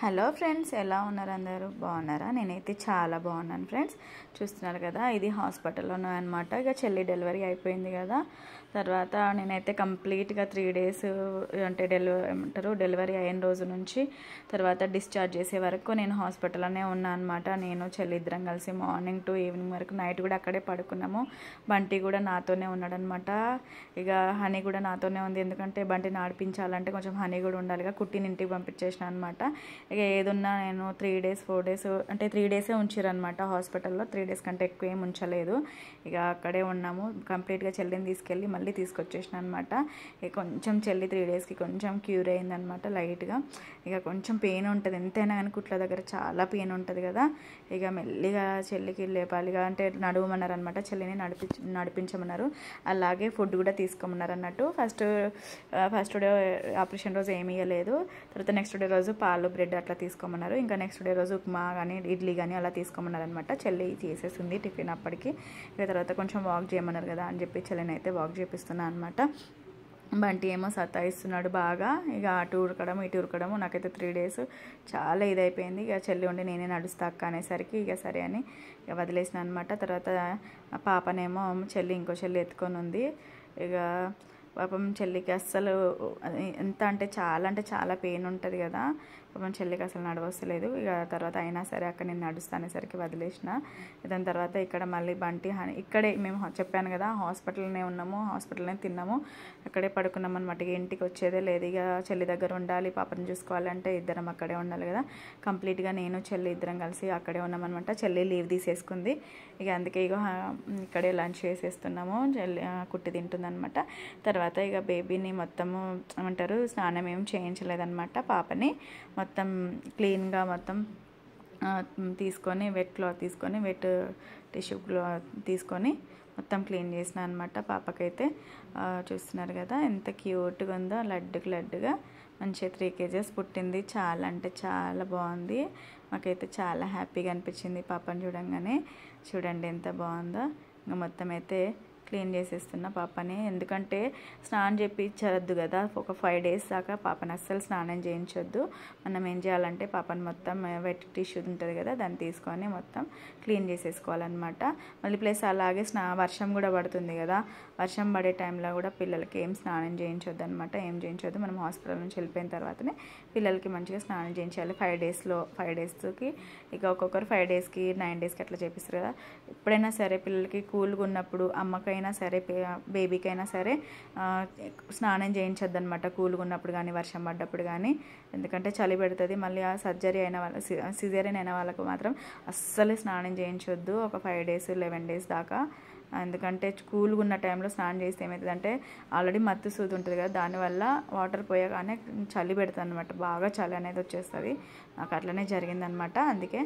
hello friends ఎలా ఉన్నారు అందరూ బాగున్నారా నేనైతే చాలా బాగున్నాను ఫ్రెండ్స్ చూస్తున్నారు కదా ఇది హాస్పిటల్లోనే అనమాట ఇక చెల్లి డెలివరీ అయిపోయింది కదా తర్వాత నేనైతే కంప్లీట్గా త్రీ డేస్ అంటే డెలివరీ ఏమంటారు డెలివరీ అయిన రోజు నుంచి తర్వాత డిశ్చార్జ్ చేసే వరకు నేను హాస్పిటల్లోనే ఉన్నాను అనమాట నేను చెల్లిద్దరం కలిసి మార్నింగ్ టు ఈవినింగ్ వరకు నైట్ కూడా అక్కడే పడుకున్నాము బంటి కూడా నాతోనే ఉన్నాడనమాట ఇక హనీ కూడా నాతోనే ఉంది ఎందుకంటే బంటి నడిపించాలంటే కొంచెం హనీ కూడా ఉండాలిగా కుట్టిని ఇంటికి పంపించేసిన అనమాట ఇక ఏదున్నా నేను త్రీ డేస్ ఫోర్ డేస్ అంటే త్రీ డేసే ఉంచారనమాట హాస్పిటల్లో త్రీ డేస్ కంటే ఎక్కువ ఏం ఉంచలేదు ఇక అక్కడే ఉన్నాము కంప్లీట్గా చెల్లిని తీసుకెళ్ళి మళ్ళీ మళ్ళీ తీసుకొచ్చేసిన అనమాట ఇక కొంచెం చెల్లి త్రీ డేస్కి కొంచెం క్యూర్ అయిందనమాట లైట్గా ఇక కొంచెం పెయిన్ ఉంటుంది ఎంతైనా కానీ కుట్ల దగ్గర చాలా పెయిన్ ఉంటుంది కదా ఇక మెల్లిగా చెల్లికి లేపాలిగా అంటే నడవమన్నారు అనమాట చెల్లిని నడిపి నడిపించమన్నారు అలాగే ఫుడ్ కూడా తీసుకోమన్నారు అన్నట్టు ఫస్ట్ ఫస్ట్ డే ఆపరేషన్ రోజు ఏమి ఇవ్వలేదు తర్వాత నెక్స్ట్ డే రోజు పాలు బ్రెడ్ అట్లా తీసుకోమన్నారు ఇంకా నెక్స్ట్ డే రోజు ఉప్మా కానీ ఇడ్లీ కానీ అలా తీసుకోమన్నారు అనమాట చెల్లి చేసేసింది టిఫిన్ అప్పటికి ఇక తర్వాత కొంచెం వాక్ చేయమన్నారు కదా అని చెప్పి చెల్లిని అయితే వాక్ చేయ చేపిస్తున్నాను అనమాట బంటి ఏమో సతాయిస్తున్నాడు బాగా ఇక అటు ఉరకడము ఇటు ఉరకడము నాకైతే త్రీ డేస్ చాలా ఇదైపోయింది ఇక చెల్లి ఉండి నేనే నడుస్తా అక్క అనేసరికి ఇక సరే అని ఇక వదిలేసిన అనమాట తర్వాత పాపనేమో చెల్లి ఇంకో చెల్లి ఎత్తుకొని ఉంది ఇక పాపం చెల్లికి అస్సలు ఎంత అంటే చాలా అంటే చాలా పెయిన్ ఉంటుంది కదా పాపం చెల్లికి అసలు నడవస్తలేదు ఇక తర్వాత అయినా సరే అక్కడ నేను నడుస్తానేసరికి వదిలేసిన దాని తర్వాత ఇక్కడ మళ్ళీ బంటి ఇక్కడే మేము చెప్పాను కదా హాస్పిటల్నే ఉన్నాము హాస్పిటల్నే తిన్నాము అక్కడే పడుకున్నాం అనమాట ఇంటికి వచ్చేదే లేదు ఇక చెల్లి దగ్గర ఉండాలి పాపను చూసుకోవాలంటే ఇద్దరం అక్కడే ఉండాలి కదా కంప్లీట్గా నేను చెల్లి ఇద్దరం కలిసి అక్కడే అనమాట చెల్లి లీవ్ తీసేసుకుంది ఇక అందుకే ఇక ఇక్కడే లంచ్ చేసేస్తున్నాము చెల్లి కుట్టి తింటుందనమాట తర్వాత ఇక బేబీని మొత్తము ఏమంటారు స్నానం ఏం చేయించలేదన్నమాట పాపని మొత్తం క్లీన్గా మొత్తం తీసుకొని వెట్ క్లాత్ తీసుకొని వెట్ టిష్యూ క్లాత్ తీసుకొని మొత్తం క్లీన్ చేసిన అనమాట పాపకైతే చూస్తున్నారు కదా ఎంత క్యూట్గా ఉందో లడ్డుకు లడ్డుగా మంచిగా త్రీ కేజెస్ పుట్టింది చాలా అంటే చాలా బాగుంది మాకైతే చాలా హ్యాపీగా అనిపించింది పాపను చూడంగానే చూడండి ఎంత బాగుందో ఇంకా మొత్తం అయితే క్లీన్ చేసేస్తున్న పాపని ఎందుకంటే స్నానం చేయించద్దు కదా ఒక ఫైవ్ డేస్ దాకా పాపని అస్సలు స్నానం చేయించొద్దు మనం ఏం చేయాలంటే పాపని మొత్తం వెట్ టిష్యూ ఉంటుంది కదా దాన్ని తీసుకొని మొత్తం క్లీన్ చేసేసుకోవాలన్నమాట మళ్ళీ ప్లస్ అలాగే స్నా వర్షం కూడా పడుతుంది కదా వర్షం పడే టైంలో కూడా పిల్లలకి ఏం స్నానం చేయించొద్దు అనమాట ఏం చేయించొద్దు మనం హాస్పిటల్ నుంచి వెళ్ళిపోయిన తర్వాతనే పిల్లలకి మంచిగా స్నానం చేయించాలి ఫైవ్ డేస్లో ఫైవ్ డేస్కి ఇక ఒక్కొక్కరు ఫైవ్ డేస్కి నైన్ డేస్కి అట్లా చేపిస్తారు కదా ఎప్పుడైనా సరే పిల్లలకి కూల్గా ఉన్నప్పుడు అమ్మకి ఎవరికైనా సరే బేబీకైనా సరే స్నానం చేయించద్దనమాట కూల్గా ఉన్నప్పుడు కానీ వర్షం పడ్డప్పుడు కానీ ఎందుకంటే చలి పెడుతుంది మళ్ళీ ఆ సర్జరీ అయిన వాళ్ళ సిజేరియన్ అయిన వాళ్ళకు మాత్రం అస్సలు స్నానం చేయించొద్దు ఒక ఫైవ్ డేస్ లెవెన్ డేస్ దాకా ఎందుకంటే కూల్గా ఉన్న టైంలో స్నానం చేస్తే ఏమవుతుందంటే ఆల్రెడీ మత్తు సూది ఉంటుంది కదా దానివల్ల వాటర్ పోయగానే చలి పెడుతుంది అనమాట బాగా చలి అనేది వచ్చేస్తుంది నాకు అట్లనే జరిగిందనమాట అందుకే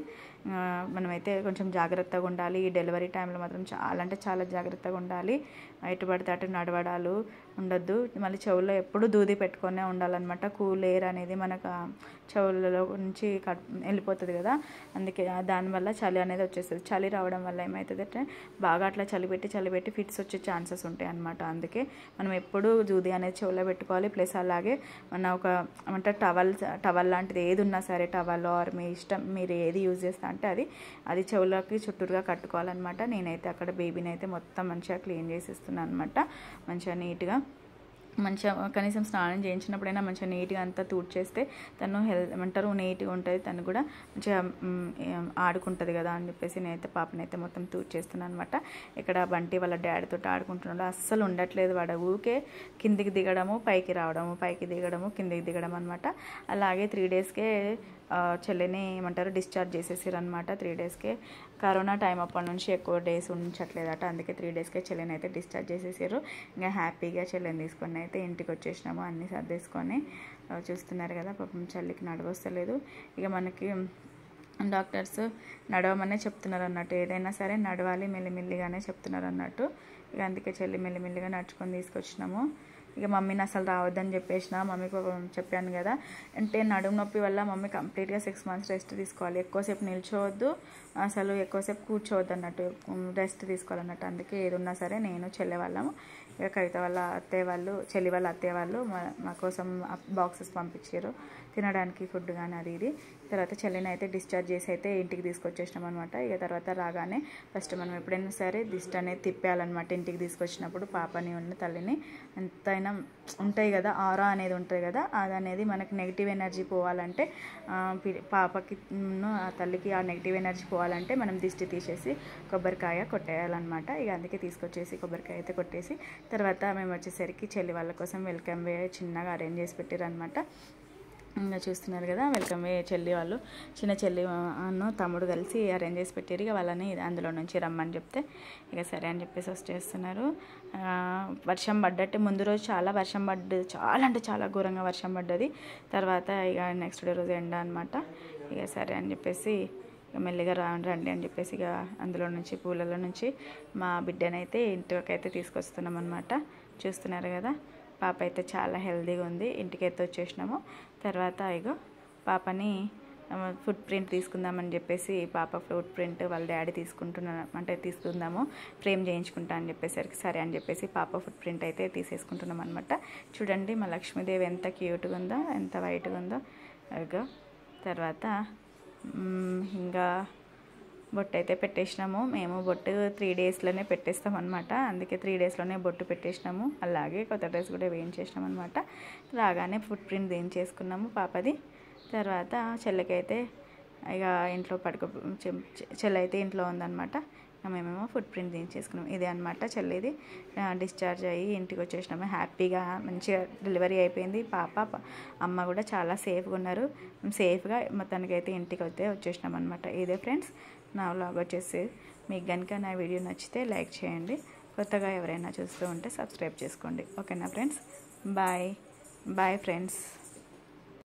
మనమైతే కొంచెం జాగ్రత్తగా ఉండాలి ఈ డెలివరీ టైంలో మాత్రం చాలా అంటే చాలా జాగ్రత్తగా ఉండాలి ఎటు పడితే అటు నడవడాలు ఉండద్దు మళ్ళీ చెవుల్లో ఎప్పుడు దూది పెట్టుకొనే ఉండాలన్నమాట కూల్ ఎయిర్ అనేది మనకు చెవులలో నుంచి కట్ వెళ్ళిపోతుంది కదా అందుకే దానివల్ల చలి అనేది వచ్చేస్తుంది చలి రావడం వల్ల ఏమవుతుంది అంటే బాగా అట్లా చలిపెట్టి చలిపెట్టి ఫిట్స్ వచ్చే ఛాన్సెస్ ఉంటాయి అనమాట అందుకే మనం ఎప్పుడు దూది అనేది చెవులో పెట్టుకోవాలి ప్లస్ అలాగే మన ఒక అంటే టవల్ టవల్ లాంటిది ఏది ఉన్నా సరే టవల్ ఆర్ మీ ఇష్టం మీరు ఏది యూజ్ చేస్తా అంటే అది అది చెవులకి చుట్టూరుగా కట్టుకోవాలన్నమాట నేనైతే అక్కడ బేబీని అయితే మొత్తం మంచిగా క్లీన్ చేసేస్తున్నాను అనమాట మంచిగా నీట్గా మంచిగా కనీసం స్నానం చేయించినప్పుడైనా మంచిగా నీట్గా అంతా తూడ్చేస్తే తను హెల్త్ అంటారు నీట్గా ఉంటుంది తను కూడా మంచిగా ఆడుకుంటుంది కదా అని చెప్పేసి నేనైతే పాపనైతే మొత్తం తూడ్చేస్తున్నాను అనమాట ఇక్కడ బంటి వాళ్ళ డాడీతో ఆడుకుంటున్నాడు అస్సలు ఉండట్లేదు వాడు ఊరికే కిందికి దిగడము పైకి రావడము పైకి దిగడము కిందికి దిగడం అనమాట అలాగే త్రీ డేస్కే చెల్లిని ఏమంటారు డిశ్చార్జ్ చేసేసారు అనమాట త్రీ డేస్కే కరోనా టైం అప్పటి నుంచి ఎక్కువ డేస్ ఉంచట్లేదట అందుకే త్రీ డేస్కే చెల్లెని అయితే డిశ్చార్జ్ చేసేసారు ఇంకా హ్యాపీగా చెల్లెని తీసుకొని అయితే ఇంటికి వచ్చేసినాము అన్ని సర్దేసుకొని చూస్తున్నారు కదా పాపం చల్లికి నడవస్తలేదు ఇక మనకి డాక్టర్స్ నడవమనే చెప్తున్నారు అన్నట్టు ఏదైనా సరే నడవాలి మెల్లిమెల్లిగానే చెప్తున్నారు అన్నట్టు ఇక అందుకే చెల్లి మెల్లిమెల్లిగా నడుచుకొని తీసుకొచ్చినాము ఇక మమ్మీని అసలు రావద్దని చెప్పేసిన మమ్మీకి చెప్పాను కదా అంటే నడుము నొప్పి వల్ల మమ్మీ కంప్లీట్గా సిక్స్ మంత్స్ రెస్ట్ తీసుకోవాలి ఎక్కువసేపు నిల్చోవద్దు అసలు ఎక్కువసేపు కూర్చోవద్దు అన్నట్టు రెస్ట్ తీసుకోవాలన్నట్టు అందుకే ఏదున్నా సరే నేను చెల్లె వాళ్ళము ఇక కవిత వాళ్ళ అత్తయ్య వాళ్ళు చెల్లి వాళ్ళ అత్తయ్య వాళ్ళు మా కోసం బాక్సెస్ పంపించారు తినడానికి ఫుడ్ కానీ అది ఇది తర్వాత చెల్లిని అయితే డిశ్చార్జ్ చేసి అయితే ఇంటికి తీసుకొచ్చేసినాం అనమాట ఇక తర్వాత రాగానే ఫస్ట్ మనం ఎప్పుడైనా సరే దిష్టి అనేది తిప్పేయాలన్నమాట ఇంటికి తీసుకొచ్చినప్పుడు పాపని ఉన్న తల్లిని ఎంతైనా ఉంటాయి కదా ఆరా అనేది ఉంటుంది కదా అది అనేది మనకి నెగిటివ్ ఎనర్జీ పోవాలంటే పాపకి ఆ తల్లికి ఆ నెగిటివ్ ఎనర్జీ పోవాలంటే మనం దిష్టి తీసేసి కొబ్బరికాయ కొట్టేయాలన్నమాట ఇక అందుకే తీసుకొచ్చేసి కొబ్బరికాయ అయితే కొట్టేసి తర్వాత మేము వచ్చేసరికి చెల్లి వాళ్ళ కోసం వెల్కమ్ వే చిన్నగా అరేంజ్ చేసి పెట్టారనమాట ఇంకా చూస్తున్నారు కదా వెల్కమ్ చెల్లి వాళ్ళు చిన్న చెల్లి అన్ను తమ్ముడు కలిసి అరేంజ్ చేసి పెట్టారు ఇక వాళ్ళని అందులో నుంచి రమ్మని చెప్తే ఇక సరే అని చెప్పేసి వచ్చేస్తున్నారు వర్షం పడ్డట్టు ముందు రోజు చాలా వర్షం పడ్డది చాలా అంటే చాలా ఘోరంగా వర్షం పడ్డది తర్వాత ఇక నెక్స్ట్ డే రోజు ఎండ అనమాట ఇక సరే అని చెప్పేసి మెల్లిగా రండి అని చెప్పేసి ఇక అందులో నుంచి పూలలో నుంచి మా బిడ్డనైతే ఇంటికైతే అయితే తీసుకొస్తున్నాం అనమాట చూస్తున్నారు కదా పాప అయితే చాలా హెల్దీగా ఉంది ఇంటికి అయితే వచ్చేసినాము తర్వాత ఇగో పాపని ఫుడ్ ప్రింట్ తీసుకుందామని చెప్పేసి పాప ఫుడ్ ప్రింట్ వాళ్ళ డాడీ తీసుకుంటున్నా అంటే తీసుకుందాము ఫ్రేమ్ చేయించుకుంటా అని చెప్పేసరికి సరే అని చెప్పేసి పాప ఫుడ్ ప్రింట్ అయితే తీసేసుకుంటున్నాం అనమాట చూడండి మా లక్ష్మీదేవి ఎంత క్యూట్గా ఉందో ఎంత వైట్గా ఉందో ఇగో తర్వాత ఇంకా బొట్టు అయితే పెట్టేసినాము మేము బొట్టు త్రీ డేస్లోనే పెట్టేస్తాం అనమాట అందుకే త్రీ డేస్లోనే బొట్టు పెట్టేసినాము అలాగే కొత్త డ్రెస్ కూడా వేయించేసినాం అనమాట రాగానే ఫుట్ ప్రింట్ వేయించేసుకున్నాము పాపది తర్వాత చెల్లెకైతే ఇక ఇంట్లో పడుకో చెల్లె అయితే ఇంట్లో ఉందనమాట మేమేమో ఫుట్ ప్రింట్ తీసేసుకున్నాం ఇదే అనమాట చెల్లిది డిశ్చార్జ్ అయ్యి ఇంటికి వచ్చేసినాము హ్యాపీగా మంచిగా డెలివరీ అయిపోయింది పాప అమ్మ కూడా చాలా సేఫ్గా ఉన్నారు సేఫ్గా అయితే ఇంటికి వస్తే వచ్చేసినాం అనమాట ఇదే ఫ్రెండ్స్ నా వ్లాగ్ వచ్చేసి మీకు కనుక నా వీడియో నచ్చితే లైక్ చేయండి కొత్తగా ఎవరైనా చూస్తూ ఉంటే సబ్స్క్రైబ్ చేసుకోండి ఓకేనా ఫ్రెండ్స్ బాయ్ బాయ్ ఫ్రెండ్స్